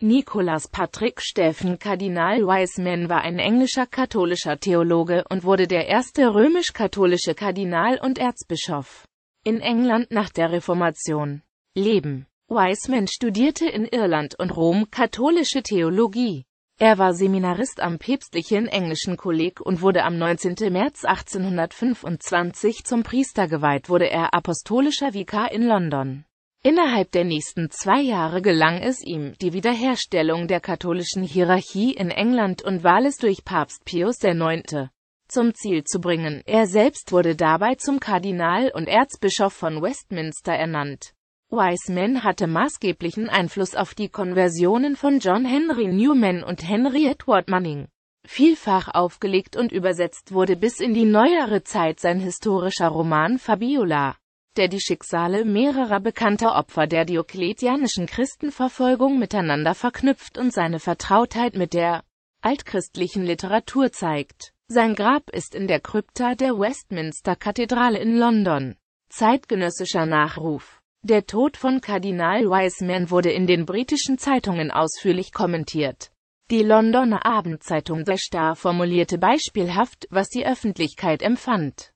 Nicholas Patrick Steffen Kardinal Wiseman war ein englischer katholischer Theologe und wurde der erste römisch-katholische Kardinal und Erzbischof in England nach der Reformation. Leben Wiseman studierte in Irland und Rom katholische Theologie. Er war Seminarist am päpstlichen englischen Kolleg und wurde am 19. März 1825 zum Priester geweiht, wurde er apostolischer Vikar in London. Innerhalb der nächsten zwei Jahre gelang es ihm, die Wiederherstellung der katholischen Hierarchie in England und Wales durch Papst Pius IX. zum Ziel zu bringen. Er selbst wurde dabei zum Kardinal und Erzbischof von Westminster ernannt. Wiseman hatte maßgeblichen Einfluss auf die Konversionen von John Henry Newman und Henry Edward Manning. Vielfach aufgelegt und übersetzt wurde bis in die neuere Zeit sein historischer Roman Fabiola der die Schicksale mehrerer bekannter Opfer der diokletianischen Christenverfolgung miteinander verknüpft und seine Vertrautheit mit der altchristlichen Literatur zeigt. Sein Grab ist in der Krypta der Westminster-Kathedrale in London. Zeitgenössischer Nachruf Der Tod von Kardinal Wiseman wurde in den britischen Zeitungen ausführlich kommentiert. Die Londoner Abendzeitung The Star formulierte beispielhaft, was die Öffentlichkeit empfand.